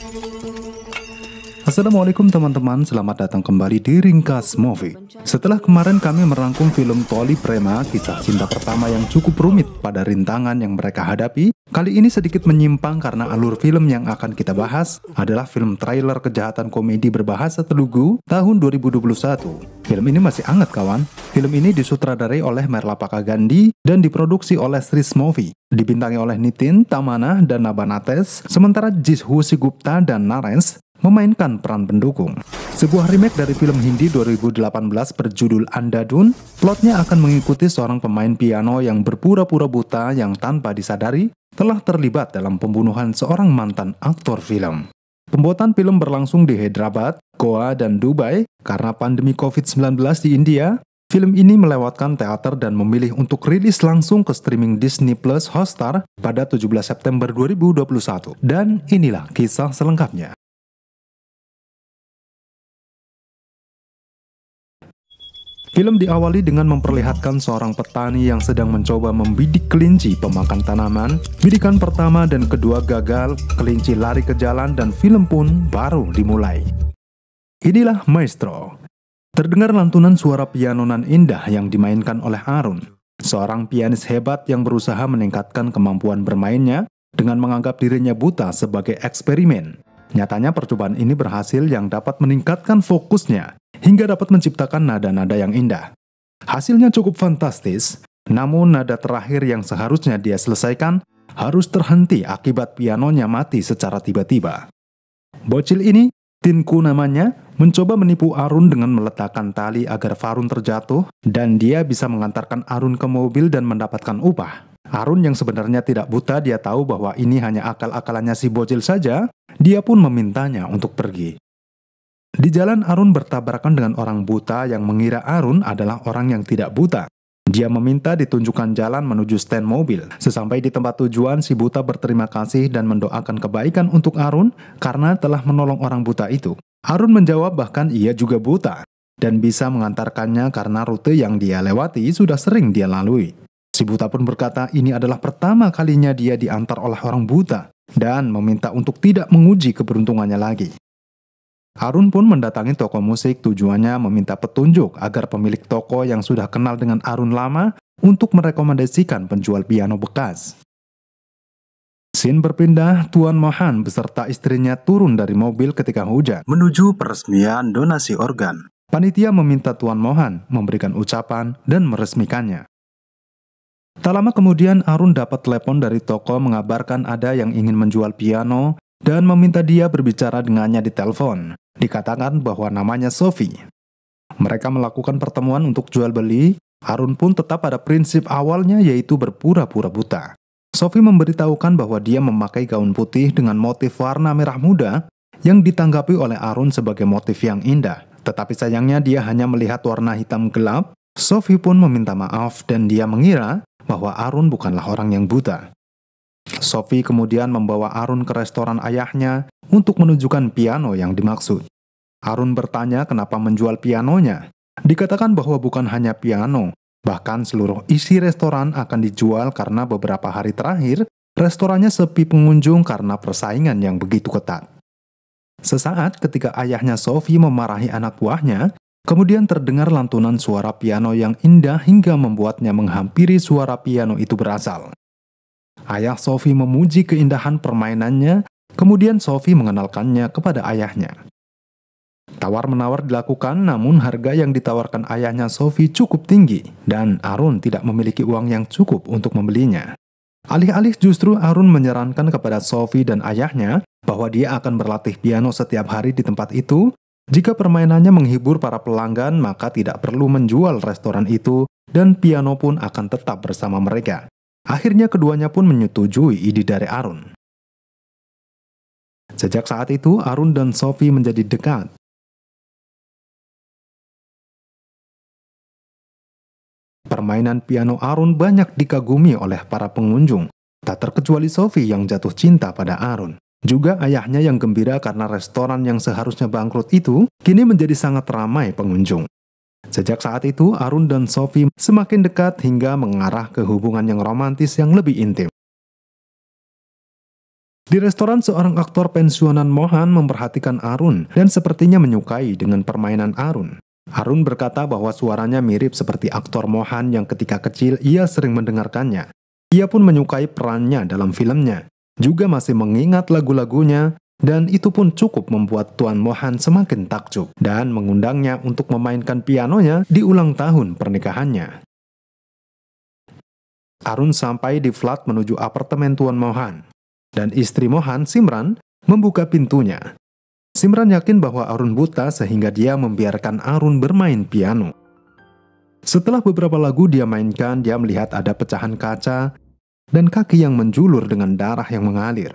Thank you. Assalamualaikum teman-teman, selamat datang kembali di Ringkas Movie. Setelah kemarin kami merangkum film Toli Prema, kisah cinta pertama yang cukup rumit pada rintangan yang mereka hadapi, kali ini sedikit menyimpang karena alur film yang akan kita bahas adalah film trailer kejahatan komedi berbahasa Telugu tahun 2021. Film ini masih hangat kawan. Film ini disutradarai oleh Merlapaka Gandhi dan diproduksi oleh Sri Movie. Dibintangi oleh Nitin, Tamana, dan Nabanates, sementara Jishu Sigupta dan Narens memainkan peran pendukung. Sebuah remake dari film Hindi 2018 berjudul Andadun, plotnya akan mengikuti seorang pemain piano yang berpura-pura buta yang tanpa disadari telah terlibat dalam pembunuhan seorang mantan aktor film. Pembuatan film berlangsung di Hyderabad, Goa, dan Dubai karena pandemi COVID-19 di India. Film ini melewatkan teater dan memilih untuk rilis langsung ke streaming Disney Plus Hotstar pada 17 September 2021. Dan inilah kisah selengkapnya. Film diawali dengan memperlihatkan seorang petani yang sedang mencoba membidik kelinci pemakan tanaman. Bidikan pertama dan kedua gagal, kelinci lari ke jalan dan film pun baru dimulai. Inilah Maestro. Terdengar lantunan suara piano indah yang dimainkan oleh Arun, seorang pianis hebat yang berusaha meningkatkan kemampuan bermainnya dengan menganggap dirinya buta sebagai eksperimen. Nyatanya percobaan ini berhasil yang dapat meningkatkan fokusnya hingga dapat menciptakan nada-nada yang indah. Hasilnya cukup fantastis, namun nada terakhir yang seharusnya dia selesaikan harus terhenti akibat pianonya mati secara tiba-tiba. Bocil ini, Tinku namanya, mencoba menipu Arun dengan meletakkan tali agar Farun terjatuh dan dia bisa mengantarkan Arun ke mobil dan mendapatkan upah. Arun yang sebenarnya tidak buta, dia tahu bahwa ini hanya akal-akalannya si bocil saja, dia pun memintanya untuk pergi. Di jalan Arun bertabrakan dengan orang buta yang mengira Arun adalah orang yang tidak buta. Dia meminta ditunjukkan jalan menuju stand mobil. Sesampai di tempat tujuan, si buta berterima kasih dan mendoakan kebaikan untuk Arun karena telah menolong orang buta itu. Arun menjawab bahkan ia juga buta dan bisa mengantarkannya karena rute yang dia lewati sudah sering dia lalui. Si buta pun berkata ini adalah pertama kalinya dia diantar oleh orang buta dan meminta untuk tidak menguji keberuntungannya lagi. Harun pun mendatangi toko musik tujuannya meminta petunjuk agar pemilik toko yang sudah kenal dengan Arun lama untuk merekomendasikan penjual piano bekas. Sin berpindah, Tuan Mohan beserta istrinya turun dari mobil ketika hujan. Menuju peresmian donasi organ. Panitia meminta Tuan Mohan memberikan ucapan dan meresmikannya. Tak lama kemudian Arun dapat telepon dari toko mengabarkan ada yang ingin menjual piano dan meminta dia berbicara dengannya di telepon. Dikatakan bahwa namanya Sophie. Mereka melakukan pertemuan untuk jual beli. Arun pun tetap pada prinsip awalnya yaitu berpura-pura buta. Sophie memberitahukan bahwa dia memakai gaun putih dengan motif warna merah muda yang ditanggapi oleh Arun sebagai motif yang indah. Tetapi sayangnya dia hanya melihat warna hitam gelap. Sophie pun meminta maaf dan dia mengira bahwa Arun bukanlah orang yang buta. Sophie kemudian membawa Arun ke restoran ayahnya untuk menunjukkan piano yang dimaksud. Arun bertanya kenapa menjual pianonya. Dikatakan bahwa bukan hanya piano, bahkan seluruh isi restoran akan dijual karena beberapa hari terakhir restorannya sepi pengunjung karena persaingan yang begitu ketat. Sesaat ketika ayahnya Sophie memarahi anak buahnya, kemudian terdengar lantunan suara piano yang indah hingga membuatnya menghampiri suara piano itu berasal. Ayah Sofi memuji keindahan permainannya, kemudian Sofi mengenalkannya kepada ayahnya. Tawar-menawar dilakukan, namun harga yang ditawarkan ayahnya Sofi cukup tinggi, dan Arun tidak memiliki uang yang cukup untuk membelinya. Alih-alih justru Arun menyarankan kepada Sofi dan ayahnya bahwa dia akan berlatih piano setiap hari di tempat itu. Jika permainannya menghibur para pelanggan, maka tidak perlu menjual restoran itu, dan piano pun akan tetap bersama mereka. Akhirnya keduanya pun menyetujui ide dari Arun. Sejak saat itu, Arun dan Sofi menjadi dekat. Permainan piano Arun banyak dikagumi oleh para pengunjung, tak terkecuali Sofi yang jatuh cinta pada Arun. Juga ayahnya yang gembira karena restoran yang seharusnya bangkrut itu kini menjadi sangat ramai pengunjung. Sejak saat itu, Arun dan Sophie semakin dekat hingga mengarah ke hubungan yang romantis yang lebih intim. Di restoran, seorang aktor pensiunan Mohan memperhatikan Arun dan sepertinya menyukai dengan permainan Arun. Arun berkata bahwa suaranya mirip seperti aktor Mohan yang ketika kecil ia sering mendengarkannya. Ia pun menyukai perannya dalam filmnya, juga masih mengingat lagu-lagunya dan itu pun cukup membuat Tuan Mohan semakin takjub dan mengundangnya untuk memainkan pianonya di ulang tahun pernikahannya. Arun sampai di flat menuju apartemen Tuan Mohan, dan istri Mohan, Simran, membuka pintunya. Simran yakin bahwa Arun buta sehingga dia membiarkan Arun bermain piano. Setelah beberapa lagu dia mainkan, dia melihat ada pecahan kaca dan kaki yang menjulur dengan darah yang mengalir.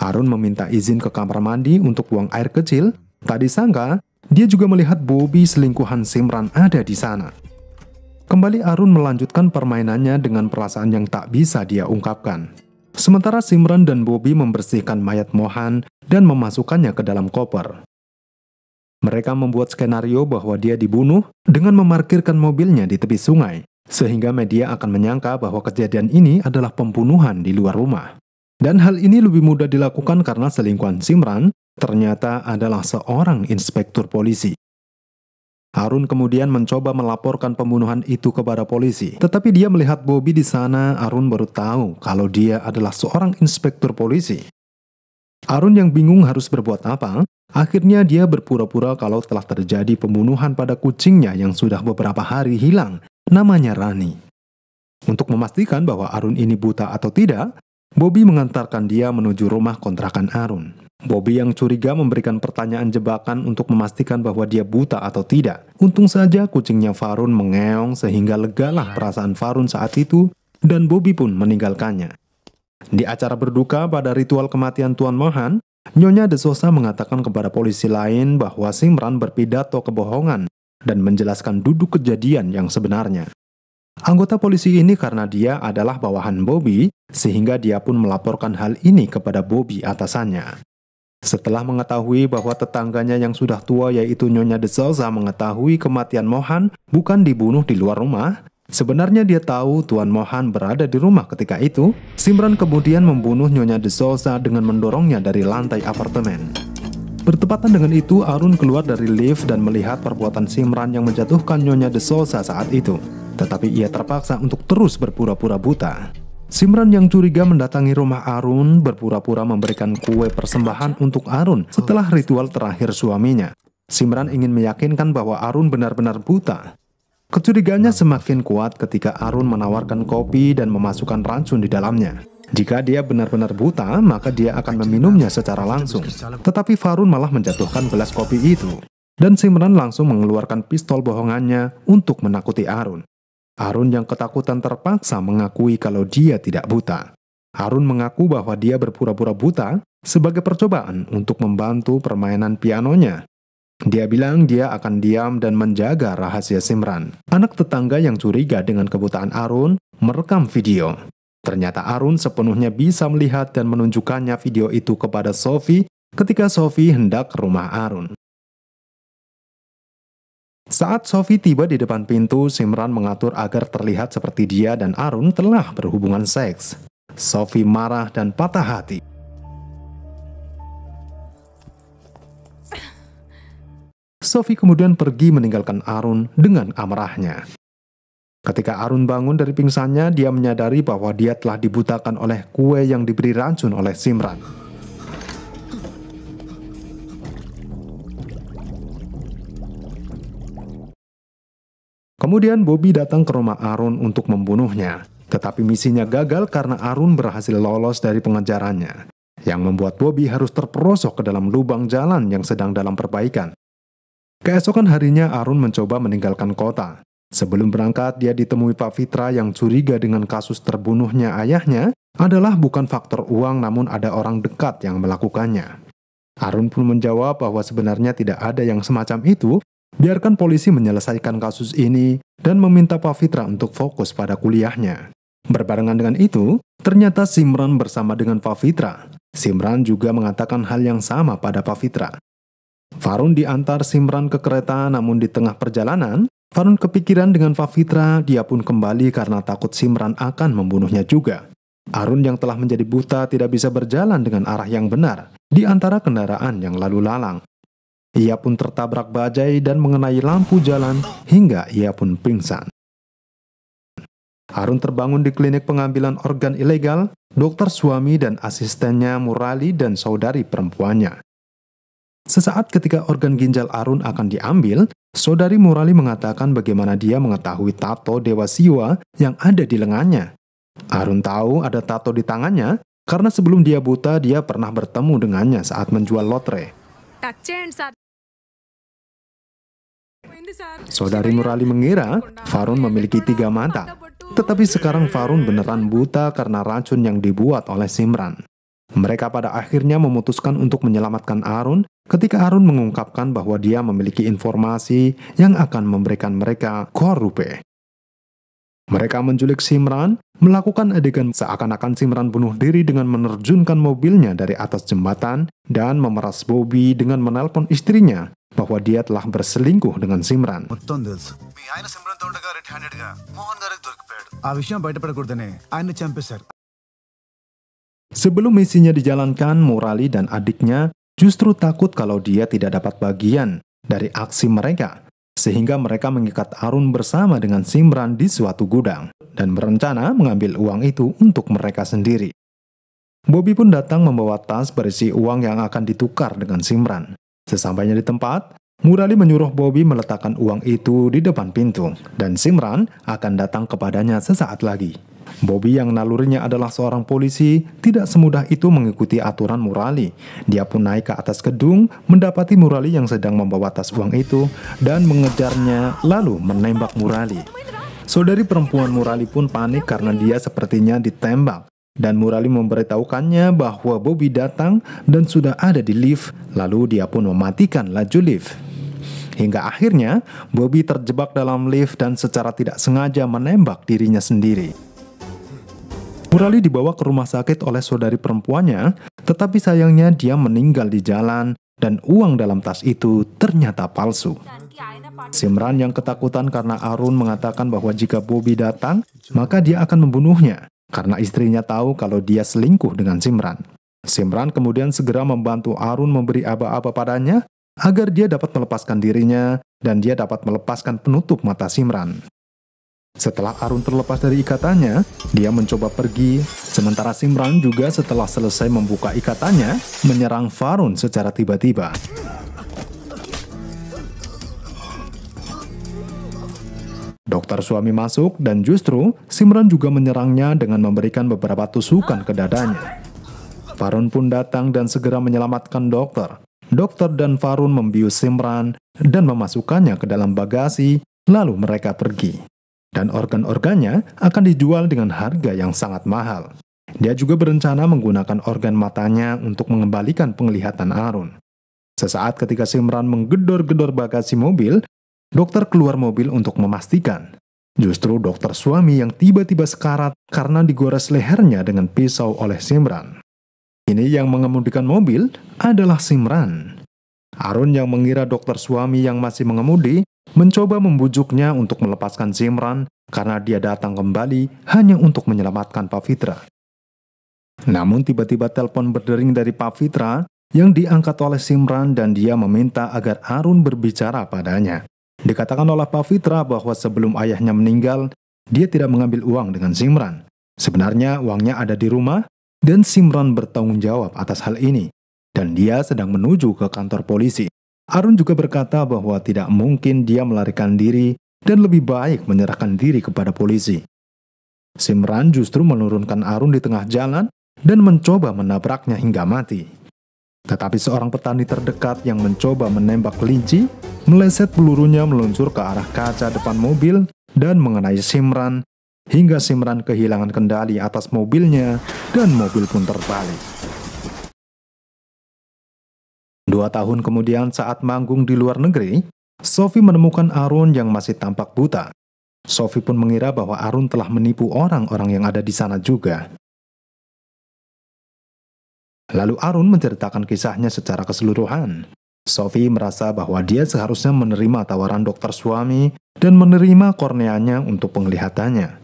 Arun meminta izin ke kamar mandi untuk buang air kecil. Tadi sangka, dia juga melihat Bobby selingkuhan Simran ada di sana. Kembali Arun melanjutkan permainannya dengan perasaan yang tak bisa dia ungkapkan. Sementara Simran dan Bobby membersihkan mayat Mohan dan memasukkannya ke dalam koper. Mereka membuat skenario bahwa dia dibunuh dengan memarkirkan mobilnya di tepi sungai, sehingga media akan menyangka bahwa kejadian ini adalah pembunuhan di luar rumah. Dan hal ini lebih mudah dilakukan karena selingkuhan Simran ternyata adalah seorang inspektur polisi. Harun kemudian mencoba melaporkan pembunuhan itu kepada polisi. Tetapi dia melihat Bobby di sana, Harun baru tahu kalau dia adalah seorang inspektur polisi. Harun yang bingung harus berbuat apa, akhirnya dia berpura-pura kalau telah terjadi pembunuhan pada kucingnya yang sudah beberapa hari hilang, namanya Rani. Untuk memastikan bahwa Arun ini buta atau tidak, Bobby mengantarkan dia menuju rumah kontrakan Arun. Bobby yang curiga memberikan pertanyaan jebakan untuk memastikan bahwa dia buta atau tidak. Untung saja kucingnya Farun mengeong sehingga legalah perasaan Farun saat itu dan Bobby pun meninggalkannya. Di acara berduka pada ritual kematian Tuan Mohan, Nyonya De Sosa mengatakan kepada polisi lain bahwa Simran berpidato kebohongan dan menjelaskan duduk kejadian yang sebenarnya. Anggota polisi ini karena dia adalah bawahan Bobby, sehingga dia pun melaporkan hal ini kepada Bobby atasannya. Setelah mengetahui bahwa tetangganya yang sudah tua yaitu Nyonya De Souza mengetahui kematian Mohan bukan dibunuh di luar rumah, sebenarnya dia tahu Tuan Mohan berada di rumah ketika itu, Simran kemudian membunuh Nyonya De Souza dengan mendorongnya dari lantai apartemen. Bertepatan dengan itu, Arun keluar dari lift dan melihat perbuatan Simran yang menjatuhkan Nyonya De Souza saat itu. Tetapi ia terpaksa untuk terus berpura-pura buta. Simran yang curiga mendatangi rumah Arun berpura-pura memberikan kue persembahan untuk Arun setelah ritual terakhir suaminya. Simran ingin meyakinkan bahwa Arun benar-benar buta. Kecurigaannya semakin kuat ketika Arun menawarkan kopi dan memasukkan racun di dalamnya. Jika dia benar-benar buta, maka dia akan meminumnya secara langsung. Tetapi Farun malah menjatuhkan gelas kopi itu. Dan Simran langsung mengeluarkan pistol bohongannya untuk menakuti Arun. Harun yang ketakutan terpaksa mengakui kalau dia tidak buta. Harun mengaku bahwa dia berpura-pura buta sebagai percobaan untuk membantu permainan pianonya. Dia bilang dia akan diam dan menjaga rahasia Simran. Anak tetangga yang curiga dengan kebutaan Arun merekam video. Ternyata Arun sepenuhnya bisa melihat dan menunjukkannya video itu kepada Sofi ketika Sofi hendak ke rumah Arun. Saat Sophie tiba di depan pintu, Simran mengatur agar terlihat seperti dia dan Arun telah berhubungan seks. Sophie marah dan patah hati. Sophie kemudian pergi meninggalkan Arun dengan amarahnya. Ketika Arun bangun dari pingsannya, dia menyadari bahwa dia telah dibutakan oleh kue yang diberi racun oleh Simran. Kemudian Bobby datang ke rumah Arun untuk membunuhnya. Tetapi misinya gagal karena Arun berhasil lolos dari pengejarannya. Yang membuat Bobby harus terperosok ke dalam lubang jalan yang sedang dalam perbaikan. Keesokan harinya Arun mencoba meninggalkan kota. Sebelum berangkat, dia ditemui Pak Fitra yang curiga dengan kasus terbunuhnya ayahnya adalah bukan faktor uang namun ada orang dekat yang melakukannya. Arun pun menjawab bahwa sebenarnya tidak ada yang semacam itu Biarkan polisi menyelesaikan kasus ini dan meminta Pak Fitra untuk fokus pada kuliahnya. Berbarengan dengan itu, ternyata Simran bersama dengan Pak Fitra. Simran juga mengatakan hal yang sama pada Pak Fitra. Farun diantar Simran ke kereta namun di tengah perjalanan, Farun kepikiran dengan Pak Fitra, dia pun kembali karena takut Simran akan membunuhnya juga. Arun yang telah menjadi buta tidak bisa berjalan dengan arah yang benar di antara kendaraan yang lalu lalang. Ia pun tertabrak bajai dan mengenai lampu jalan hingga ia pun pingsan. Harun terbangun di klinik pengambilan organ ilegal, dokter suami dan asistennya Murali dan saudari perempuannya. Sesaat ketika organ ginjal Arun akan diambil, saudari Murali mengatakan bagaimana dia mengetahui tato Dewa Siwa yang ada di lengannya. Arun tahu ada tato di tangannya karena sebelum dia buta dia pernah bertemu dengannya saat menjual lotre. Saudari Murali mengira Farun memiliki tiga mata, tetapi sekarang Farun beneran buta karena racun yang dibuat oleh Simran. Mereka pada akhirnya memutuskan untuk menyelamatkan Arun ketika Arun mengungkapkan bahwa dia memiliki informasi yang akan memberikan mereka korupe. Mereka menculik Simran, melakukan adegan seakan-akan Simran bunuh diri dengan menerjunkan mobilnya dari atas jembatan dan memeras Bobby dengan menelpon istrinya bahwa dia telah berselingkuh dengan Simran. Ah, Sebelum misinya dijalankan, Murali dan adiknya justru takut kalau dia tidak dapat bagian dari aksi mereka, sehingga mereka mengikat Arun bersama dengan Simran di suatu gudang dan berencana mengambil uang itu untuk mereka sendiri. Bobby pun datang membawa tas berisi uang yang akan ditukar dengan Simran. Sesampainya di tempat, Murali menyuruh Bobby meletakkan uang itu di depan pintu, dan Simran akan datang kepadanya sesaat lagi. Bobby yang nalurinya adalah seorang polisi tidak semudah itu mengikuti aturan Murali. Dia pun naik ke atas gedung, mendapati Murali yang sedang membawa tas uang itu dan mengejarnya lalu menembak Murali. Saudari perempuan Murali pun panik karena dia sepertinya ditembak. Dan Murali memberitahukannya bahwa Bobby datang dan sudah ada di lift, lalu dia pun mematikan laju lift. Hingga akhirnya, Bobby terjebak dalam lift dan secara tidak sengaja menembak dirinya sendiri. Murali dibawa ke rumah sakit oleh saudari perempuannya, tetapi sayangnya dia meninggal di jalan dan uang dalam tas itu ternyata palsu. Simran yang ketakutan karena Arun mengatakan bahwa jika Bobby datang, maka dia akan membunuhnya karena istrinya tahu kalau dia selingkuh dengan Simran, Simran kemudian segera membantu Arun memberi aba-aba padanya agar dia dapat melepaskan dirinya dan dia dapat melepaskan penutup mata Simran. Setelah Arun terlepas dari ikatannya, dia mencoba pergi, sementara Simran juga setelah selesai membuka ikatannya, menyerang Farun secara tiba-tiba. Dokter suami masuk dan justru Simran juga menyerangnya dengan memberikan beberapa tusukan ke dadanya. Farun pun datang dan segera menyelamatkan dokter. Dokter dan Farun membius Simran dan memasukkannya ke dalam bagasi, lalu mereka pergi. Dan organ-organnya akan dijual dengan harga yang sangat mahal. Dia juga berencana menggunakan organ matanya untuk mengembalikan penglihatan Arun. Sesaat ketika Simran menggedor-gedor bagasi mobil, dokter keluar mobil untuk memastikan. Justru dokter suami yang tiba-tiba sekarat karena digores lehernya dengan pisau oleh Simran. Ini yang mengemudikan mobil adalah Simran. Arun yang mengira dokter suami yang masih mengemudi mencoba membujuknya untuk melepaskan Simran karena dia datang kembali hanya untuk menyelamatkan Pak Fitra. Namun tiba-tiba telepon berdering dari Pak Fitra yang diangkat oleh Simran dan dia meminta agar Arun berbicara padanya. Dikatakan oleh Pak Fitra bahwa sebelum ayahnya meninggal, dia tidak mengambil uang dengan Simran. Sebenarnya uangnya ada di rumah, dan Simran bertanggung jawab atas hal ini. Dan dia sedang menuju ke kantor polisi. Arun juga berkata bahwa tidak mungkin dia melarikan diri dan lebih baik menyerahkan diri kepada polisi. Simran justru menurunkan Arun di tengah jalan dan mencoba menabraknya hingga mati. Tetapi seorang petani terdekat yang mencoba menembak kelinci meleset pelurunya meluncur ke arah kaca depan mobil dan mengenai Simran, hingga Simran kehilangan kendali atas mobilnya dan mobil pun terbalik. Dua tahun kemudian saat manggung di luar negeri, Sophie menemukan Arun yang masih tampak buta. Sophie pun mengira bahwa Arun telah menipu orang-orang yang ada di sana juga. Lalu Arun menceritakan kisahnya secara keseluruhan. Sophie merasa bahwa dia seharusnya menerima tawaran dokter suami dan menerima korneanya untuk penglihatannya.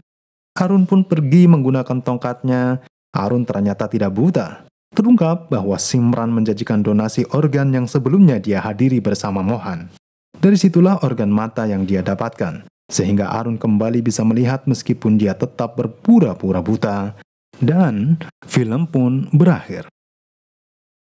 Arun pun pergi menggunakan tongkatnya. Arun ternyata tidak buta. Terungkap bahwa Simran menjanjikan donasi organ yang sebelumnya dia hadiri bersama Mohan. Dari situlah organ mata yang dia dapatkan, sehingga Arun kembali bisa melihat meskipun dia tetap berpura-pura buta. Dan film pun berakhir.